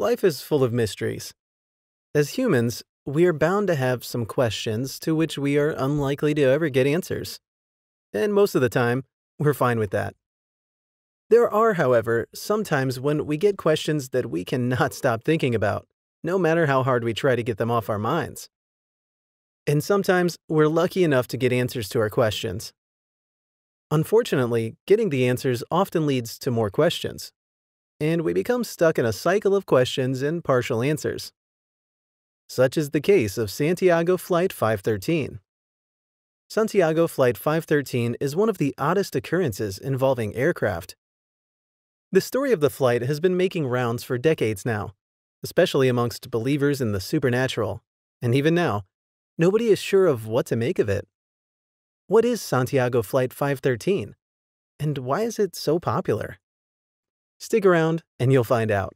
Life is full of mysteries. As humans, we are bound to have some questions to which we are unlikely to ever get answers. And most of the time, we're fine with that. There are, however, sometimes when we get questions that we cannot stop thinking about, no matter how hard we try to get them off our minds. And sometimes we're lucky enough to get answers to our questions. Unfortunately, getting the answers often leads to more questions, and we become stuck in a cycle of questions and partial answers. Such is the case of Santiago Flight 513. Santiago Flight 513 is one of the oddest occurrences involving aircraft. The story of the flight has been making rounds for decades now, especially amongst believers in the supernatural, and even now, nobody is sure of what to make of it. What is Santiago Flight 513? And why is it so popular? Stick around and you'll find out.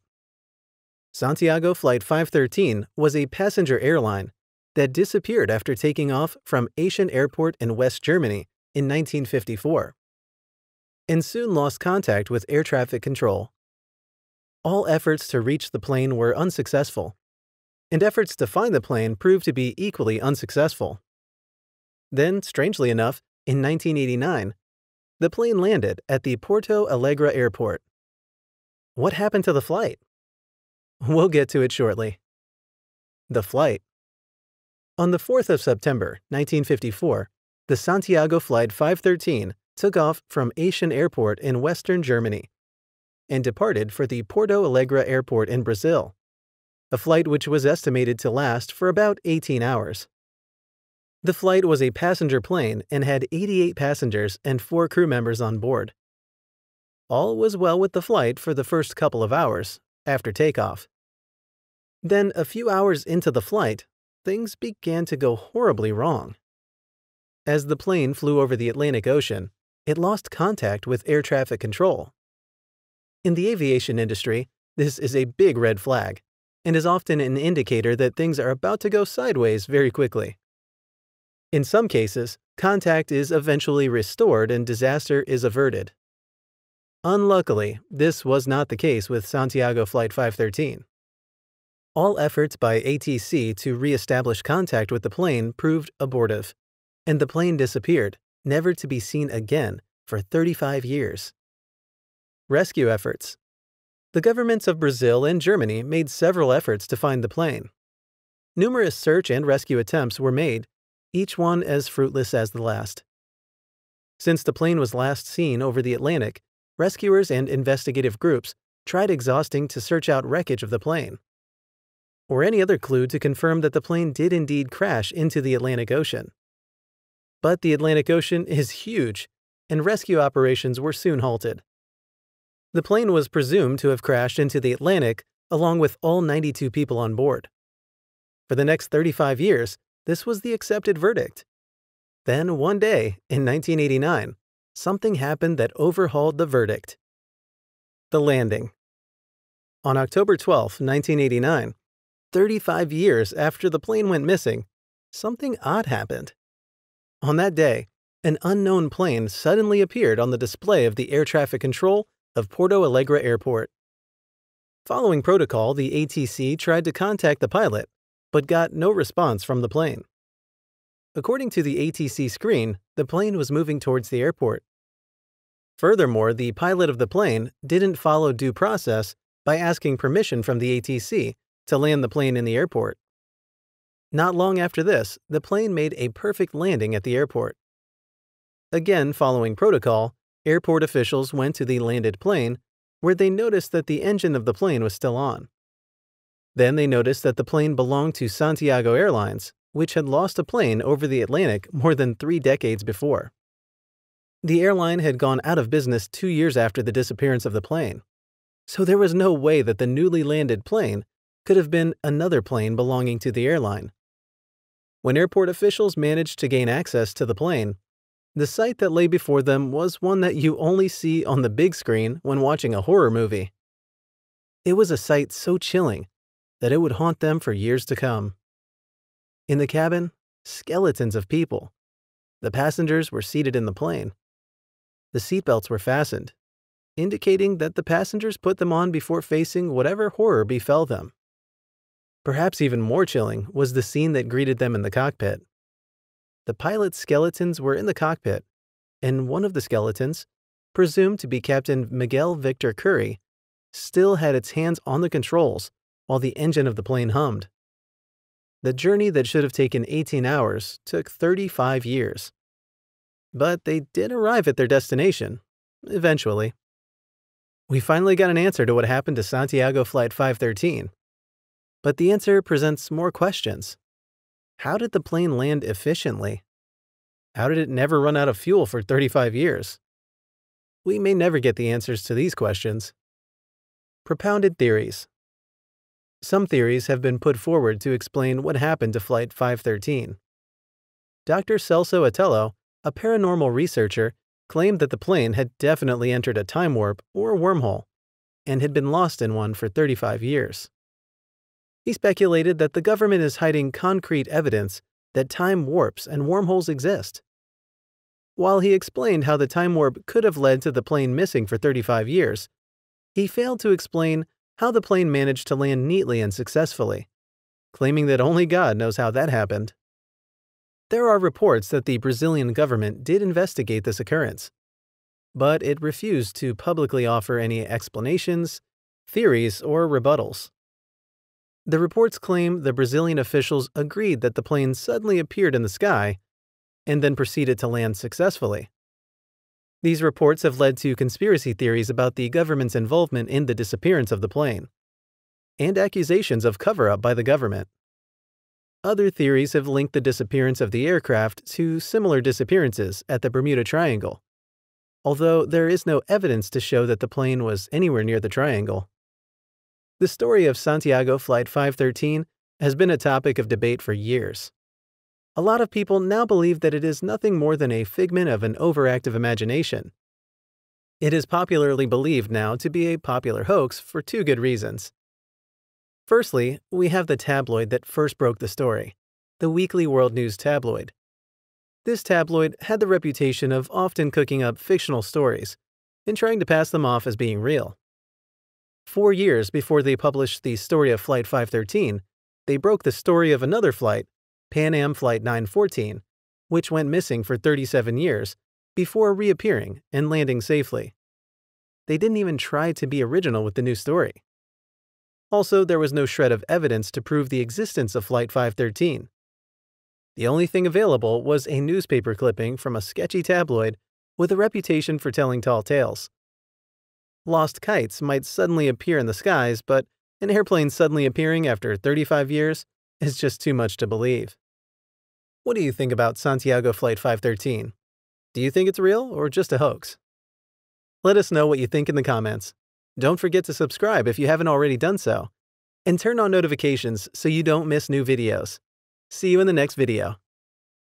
Santiago Flight 513 was a passenger airline that disappeared after taking off from Asian Airport in West Germany in 1954 and soon lost contact with air traffic control. All efforts to reach the plane were unsuccessful, and efforts to find the plane proved to be equally unsuccessful. Then, strangely enough, in 1989, the plane landed at the Porto Alegre Airport. What happened to the flight? We'll get to it shortly. The flight. On the 4th of September, 1954, the Santiago Flight 513 took off from Asian Airport in western Germany and departed for the Porto Alegre Airport in Brazil, a flight which was estimated to last for about 18 hours. The flight was a passenger plane and had 88 passengers and 4 crew members on board all was well with the flight for the first couple of hours after takeoff. Then, a few hours into the flight, things began to go horribly wrong. As the plane flew over the Atlantic Ocean, it lost contact with air traffic control. In the aviation industry, this is a big red flag and is often an indicator that things are about to go sideways very quickly. In some cases, contact is eventually restored and disaster is averted. Unluckily, this was not the case with Santiago Flight 513. All efforts by ATC to re-establish contact with the plane proved abortive, and the plane disappeared, never to be seen again for 35 years. Rescue efforts. The governments of Brazil and Germany made several efforts to find the plane. Numerous search and rescue attempts were made, each one as fruitless as the last. Since the plane was last seen over the Atlantic, rescuers and investigative groups tried exhausting to search out wreckage of the plane, or any other clue to confirm that the plane did indeed crash into the Atlantic Ocean. But the Atlantic Ocean is huge, and rescue operations were soon halted. The plane was presumed to have crashed into the Atlantic along with all 92 people on board. For the next 35 years, this was the accepted verdict. Then, one day, in 1989, something happened that overhauled the verdict. The landing. On October 12, 1989, 35 years after the plane went missing, something odd happened. On that day, an unknown plane suddenly appeared on the display of the air traffic control of Porto Alegre Airport. Following protocol, the ATC tried to contact the pilot, but got no response from the plane. According to the ATC screen, the plane was moving towards the airport. Furthermore, the pilot of the plane didn't follow due process by asking permission from the ATC to land the plane in the airport. Not long after this, the plane made a perfect landing at the airport. Again, following protocol, airport officials went to the landed plane where they noticed that the engine of the plane was still on. Then they noticed that the plane belonged to Santiago Airlines, which had lost a plane over the Atlantic more than three decades before. The airline had gone out of business two years after the disappearance of the plane, so there was no way that the newly landed plane could have been another plane belonging to the airline. When airport officials managed to gain access to the plane, the sight that lay before them was one that you only see on the big screen when watching a horror movie. It was a sight so chilling that it would haunt them for years to come. In the cabin, skeletons of people. The passengers were seated in the plane. The seatbelts were fastened, indicating that the passengers put them on before facing whatever horror befell them. Perhaps even more chilling was the scene that greeted them in the cockpit. The pilot's skeletons were in the cockpit, and one of the skeletons, presumed to be Captain Miguel Victor Curry, still had its hands on the controls while the engine of the plane hummed. The journey that should have taken 18 hours took 35 years. But they did arrive at their destination, eventually. We finally got an answer to what happened to Santiago Flight 513. But the answer presents more questions. How did the plane land efficiently? How did it never run out of fuel for 35 years? We may never get the answers to these questions. Propounded theories. Some theories have been put forward to explain what happened to Flight 513. Dr. Celso Atello, a paranormal researcher, claimed that the plane had definitely entered a time warp or wormhole and had been lost in one for 35 years. He speculated that the government is hiding concrete evidence that time warps and wormholes exist. While he explained how the time warp could have led to the plane missing for 35 years, he failed to explain how the plane managed to land neatly and successfully, claiming that only God knows how that happened. There are reports that the Brazilian government did investigate this occurrence, but it refused to publicly offer any explanations, theories, or rebuttals. The reports claim the Brazilian officials agreed that the plane suddenly appeared in the sky and then proceeded to land successfully. These reports have led to conspiracy theories about the government's involvement in the disappearance of the plane, and accusations of cover up by the government. Other theories have linked the disappearance of the aircraft to similar disappearances at the Bermuda Triangle, although there is no evidence to show that the plane was anywhere near the triangle. The story of Santiago Flight 513 has been a topic of debate for years a lot of people now believe that it is nothing more than a figment of an overactive imagination. It is popularly believed now to be a popular hoax for two good reasons. Firstly, we have the tabloid that first broke the story, the Weekly World News tabloid. This tabloid had the reputation of often cooking up fictional stories and trying to pass them off as being real. Four years before they published the story of Flight 513, they broke the story of another flight Pan Am Flight 914, which went missing for 37 years before reappearing and landing safely. They didn't even try to be original with the new story. Also, there was no shred of evidence to prove the existence of Flight 513. The only thing available was a newspaper clipping from a sketchy tabloid with a reputation for telling tall tales. Lost kites might suddenly appear in the skies, but an airplane suddenly appearing after 35 years is just too much to believe. What do you think about Santiago Flight 513? Do you think it's real or just a hoax? Let us know what you think in the comments. Don't forget to subscribe if you haven't already done so, and turn on notifications so you don't miss new videos. See you in the next video.